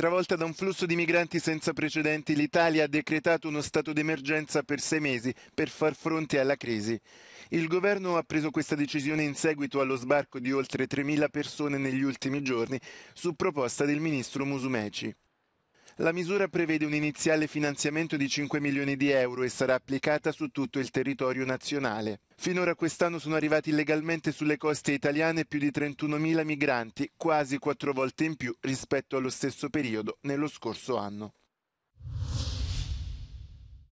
Travolta da un flusso di migranti senza precedenti, l'Italia ha decretato uno stato d'emergenza per sei mesi per far fronte alla crisi. Il governo ha preso questa decisione in seguito allo sbarco di oltre 3.000 persone negli ultimi giorni, su proposta del ministro Musumeci. La misura prevede un iniziale finanziamento di 5 milioni di euro e sarà applicata su tutto il territorio nazionale. Finora quest'anno sono arrivati illegalmente sulle coste italiane più di 31.000 migranti, quasi quattro volte in più rispetto allo stesso periodo nello scorso anno.